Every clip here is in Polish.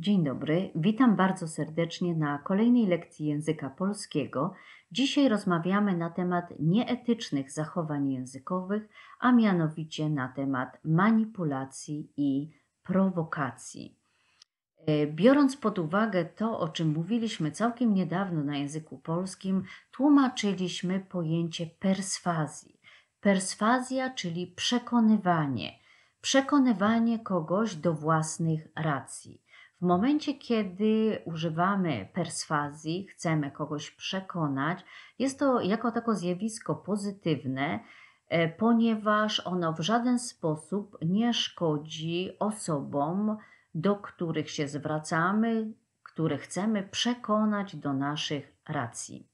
Dzień dobry, witam bardzo serdecznie na kolejnej lekcji języka polskiego. Dzisiaj rozmawiamy na temat nieetycznych zachowań językowych, a mianowicie na temat manipulacji i prowokacji. E, biorąc pod uwagę to, o czym mówiliśmy całkiem niedawno na języku polskim, tłumaczyliśmy pojęcie perswazji. Perswazja, czyli przekonywanie. Przekonywanie kogoś do własnych racji. W momencie, kiedy używamy perswazji, chcemy kogoś przekonać, jest to jako tako zjawisko pozytywne, e, ponieważ ono w żaden sposób nie szkodzi osobom, do których się zwracamy, które chcemy przekonać do naszych racji.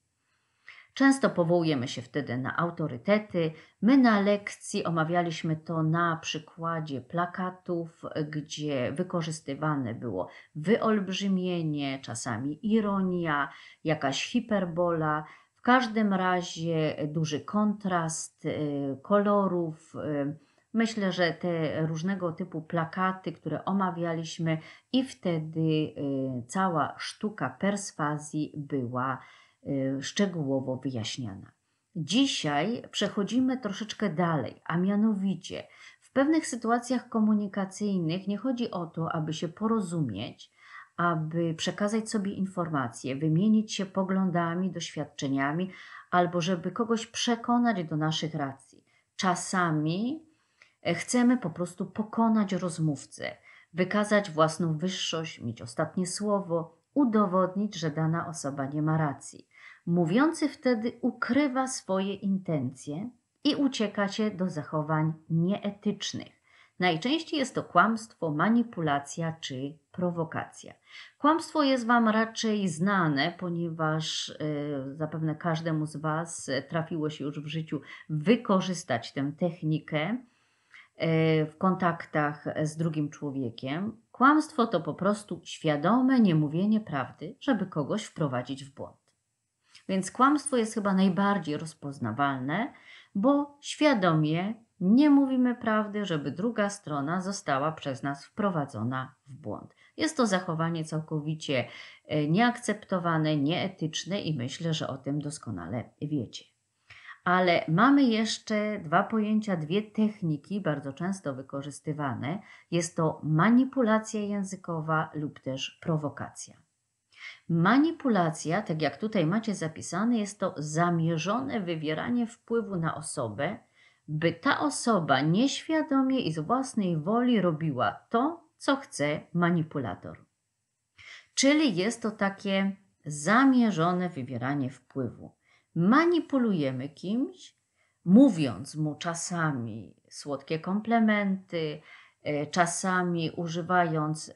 Często powołujemy się wtedy na autorytety. My na lekcji omawialiśmy to na przykładzie plakatów, gdzie wykorzystywane było wyolbrzymienie, czasami ironia, jakaś hiperbola. W każdym razie duży kontrast y, kolorów. Y, myślę, że te różnego typu plakaty, które omawialiśmy, i wtedy y, cała sztuka perswazji była Y, szczegółowo wyjaśniana. Dzisiaj przechodzimy troszeczkę dalej, a mianowicie w pewnych sytuacjach komunikacyjnych nie chodzi o to, aby się porozumieć, aby przekazać sobie informacje, wymienić się poglądami, doświadczeniami, albo żeby kogoś przekonać do naszych racji. Czasami e, chcemy po prostu pokonać rozmówcę, wykazać własną wyższość, mieć ostatnie słowo, udowodnić, że dana osoba nie ma racji. Mówiący wtedy ukrywa swoje intencje i ucieka się do zachowań nieetycznych. Najczęściej jest to kłamstwo, manipulacja czy prowokacja. Kłamstwo jest Wam raczej znane, ponieważ yy, zapewne każdemu z Was trafiło się już w życiu wykorzystać tę technikę y, w kontaktach z drugim człowiekiem. Kłamstwo to po prostu świadome niemówienie prawdy, żeby kogoś wprowadzić w błąd. Więc kłamstwo jest chyba najbardziej rozpoznawalne, bo świadomie nie mówimy prawdy, żeby druga strona została przez nas wprowadzona w błąd. Jest to zachowanie całkowicie e, nieakceptowane, nieetyczne i myślę, że o tym doskonale wiecie. Ale mamy jeszcze dwa pojęcia, dwie techniki bardzo często wykorzystywane. Jest to manipulacja językowa lub też prowokacja. Manipulacja, tak jak tutaj macie zapisane, jest to zamierzone wywieranie wpływu na osobę, by ta osoba nieświadomie i z własnej woli robiła to, co chce manipulator. Czyli jest to takie zamierzone wywieranie wpływu. Manipulujemy kimś, mówiąc mu czasami słodkie komplementy, E, czasami używając e,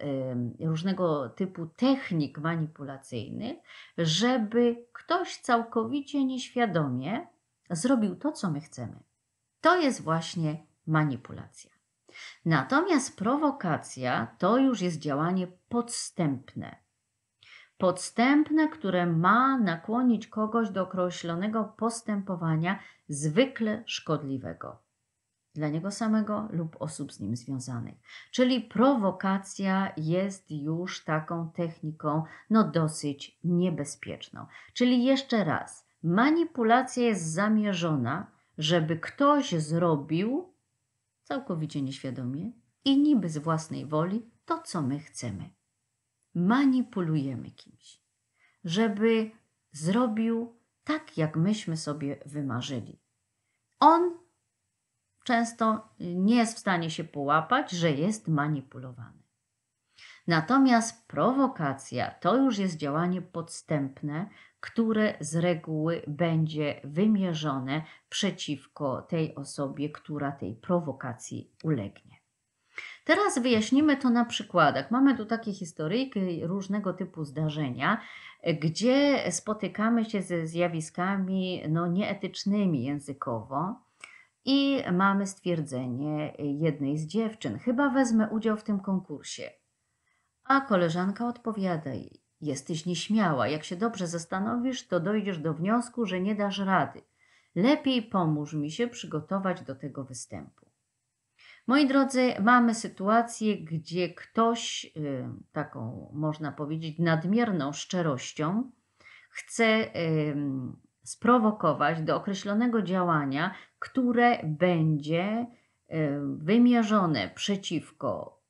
różnego typu technik manipulacyjnych, żeby ktoś całkowicie nieświadomie zrobił to, co my chcemy. To jest właśnie manipulacja. Natomiast prowokacja to już jest działanie podstępne. Podstępne, które ma nakłonić kogoś do określonego postępowania zwykle szkodliwego dla niego samego lub osób z nim związanych. Czyli prowokacja jest już taką techniką, no dosyć niebezpieczną. Czyli jeszcze raz, manipulacja jest zamierzona, żeby ktoś zrobił całkowicie nieświadomie i niby z własnej woli to, co my chcemy. Manipulujemy kimś, żeby zrobił tak, jak myśmy sobie wymarzyli. On często y, nie jest w stanie się połapać, że jest manipulowany. Natomiast prowokacja to już jest działanie podstępne, które z reguły będzie wymierzone przeciwko tej osobie, która tej prowokacji ulegnie. Teraz wyjaśnimy to na przykładach. Mamy tu takie historyjki różnego typu zdarzenia, gdzie spotykamy się ze zjawiskami no, nieetycznymi językowo i mamy stwierdzenie jednej z dziewczyn: Chyba wezmę udział w tym konkursie. A koleżanka odpowiada jej: Jesteś nieśmiała, jak się dobrze zastanowisz, to dojdziesz do wniosku, że nie dasz rady. Lepiej pomóż mi się przygotować do tego występu. Moi drodzy, mamy sytuację, gdzie ktoś, y, taką można powiedzieć nadmierną szczerością, chce sprowokować do określonego działania, które będzie e, wymierzone przeciwko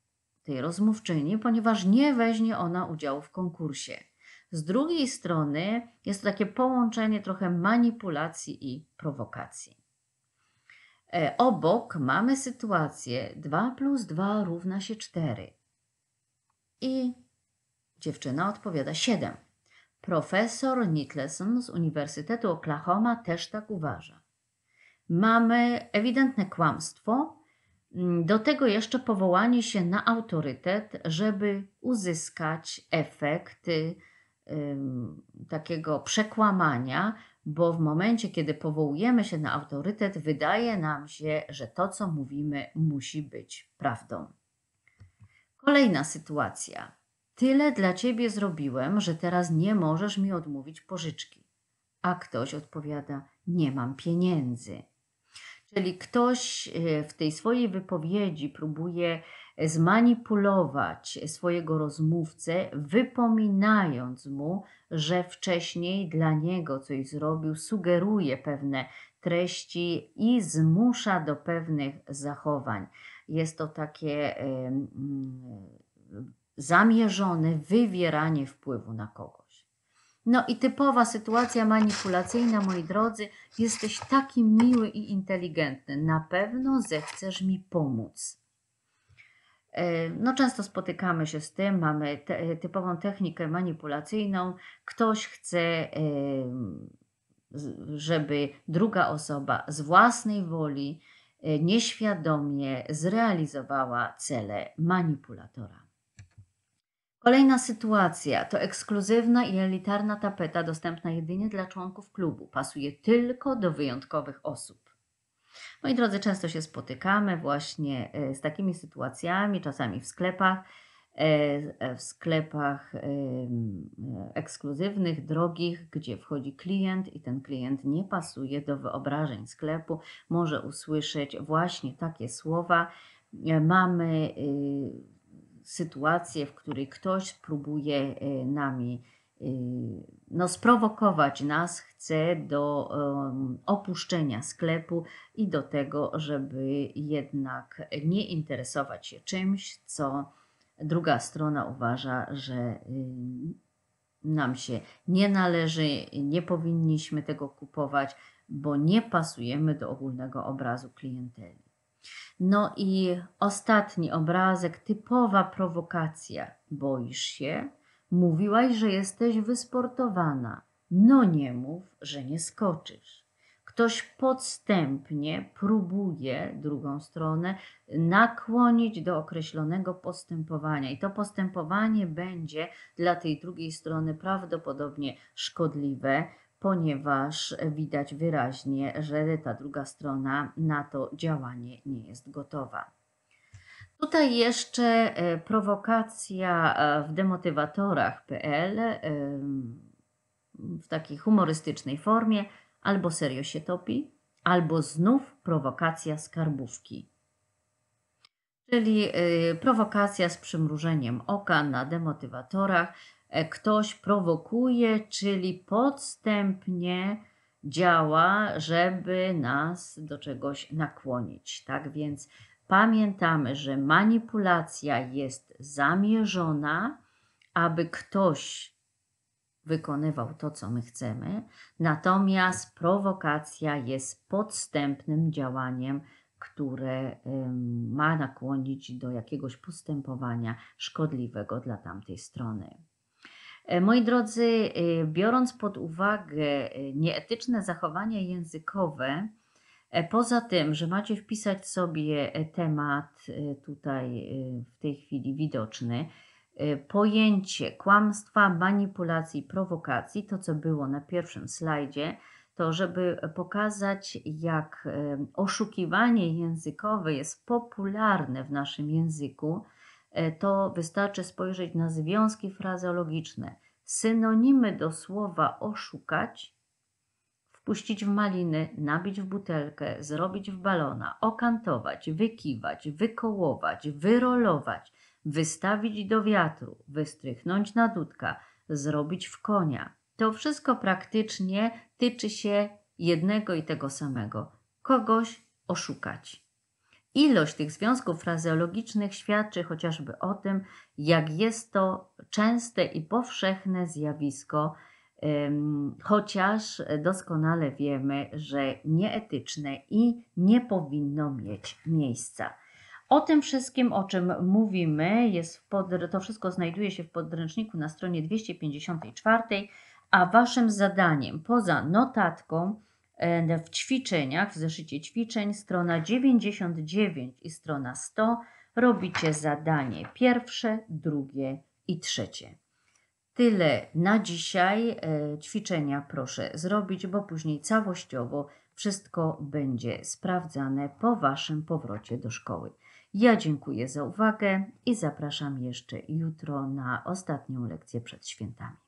tej rozmówczyni, ponieważ nie weźmie ona udziału w konkursie. Z drugiej strony jest to takie połączenie trochę manipulacji i prowokacji. E, obok mamy sytuację 2 plus 2 równa się 4. I dziewczyna odpowiada 7. Profesor Nicholson z Uniwersytetu Oklahoma też tak uważa. Mamy ewidentne kłamstwo, mm, do tego jeszcze powołanie się na autorytet, żeby uzyskać efekt takiego przekłamania, bo w momencie, kiedy powołujemy się na autorytet, wydaje nam się, że to, co mówimy, musi być prawdą. Kolejna sytuacja. Tyle dla ciebie zrobiłem, że teraz nie możesz mi odmówić pożyczki. A ktoś odpowiada: Nie mam pieniędzy. Czyli ktoś y, w tej swojej wypowiedzi próbuje zmanipulować swojego rozmówcę, wypominając mu, że wcześniej dla niego coś zrobił, sugeruje pewne treści i zmusza do pewnych zachowań. Jest to takie. Yy, yy, zamierzone wywieranie wpływu na kogoś. No i typowa sytuacja manipulacyjna, moi drodzy, jesteś taki miły i inteligentny, na pewno zechcesz mi pomóc. E, no, często spotykamy się z tym, mamy te, typową technikę manipulacyjną. Ktoś chce, e, żeby druga osoba z własnej woli, e, nieświadomie zrealizowała cele manipulatora. Kolejna sytuacja to ekskluzywna i elitarna tapeta dostępna jedynie dla członków klubu. Pasuje tylko do wyjątkowych osób. Moi drodzy, często się spotykamy właśnie e, z takimi sytuacjami, czasami w sklepach, e, w sklepach e, ekskluzywnych, drogich, gdzie wchodzi klient i ten klient nie pasuje do wyobrażeń sklepu, może usłyszeć właśnie takie słowa. Mamy y, sytuację, w której ktoś próbuje e, nami e, no, sprowokować nas, chce do opuszczenia sklepu i do tego, żeby jednak nie interesować się czymś, co druga strona uważa, że nam się nie należy, nie powinniśmy tego kupować, bo nie pasujemy do ogólnego obrazu klienteli. No i ostatni obrazek, typowa prowokacja. Boisz się? Mówiłaś, że jesteś wysportowana. No nie mów, że nie skoczysz. Ktoś podstępnie próbuje drugą stronę nakłonić do określonego postępowania, i to postępowanie będzie dla tej drugiej strony prawdopodobnie szkodliwe, ponieważ widać wyraźnie, że ta druga strona na to działanie nie jest gotowa. Tutaj jeszcze e, prowokacja e, w demotywatorach.pl e, w takiej humorystycznej formie albo serio się topi, albo znów prowokacja skarbówki. Czyli prowokacja z przymrużeniem oka na demotywatorach, E, ktoś prowokuje, czyli podstępnie działa, żeby nas do czegoś nakłonić. Tak więc pamiętamy, że manipulacja jest zamierzona, aby ktoś wykonywał to, co my chcemy, natomiast prowokacja jest podstępnym działaniem, które ma nakłonić do jakiegoś postępowania szkodliwego dla tamtej strony. E, moi drodzy, e, biorąc pod uwagę e, nieetyczne zachowania językowe, poza tym, że macie wpisać sobie temat tutaj w tej chwili widoczny, pojęcie kłamstwa, manipulacji, prowokacji, to co było na pierwszym slajdzie, to żeby pokazać, jak oszukiwanie językowe jest popularne w naszym języku, E, to wystarczy spojrzeć na związki frazeologiczne. Synonimy do słowa oszukać, wpuścić w maliny, nabić w butelkę, zrobić w balona, okantować, wykiwać, wykołować, wyrolować, wystawić do wiatru, wystrychnąć na dudka, zrobić w konia. To wszystko praktycznie tyczy się jednego i tego samego. Kogoś oszukać. Ilość tych związków frazeologicznych świadczy chociażby o tym, jak jest to częste i powszechne zjawisko, chociaż doskonale wiemy, że nieetyczne i nie powinno mieć miejsca. O tym wszystkim, o czym mówimy, jest to wszystko znajduje się w podręczniku na stronie 254, a Waszym zadaniem poza notatką, w ćwiczeniach, w zeszycie ćwiczeń, strona 99 i strona 100, robicie zadanie pierwsze, drugie i trzecie. Tyle na dzisiaj. E, ćwiczenia proszę zrobić, bo później całościowo wszystko będzie sprawdzane po Waszym powrocie do szkoły. Ja dziękuję za uwagę i zapraszam jeszcze jutro na ostatnią lekcję przed świętami.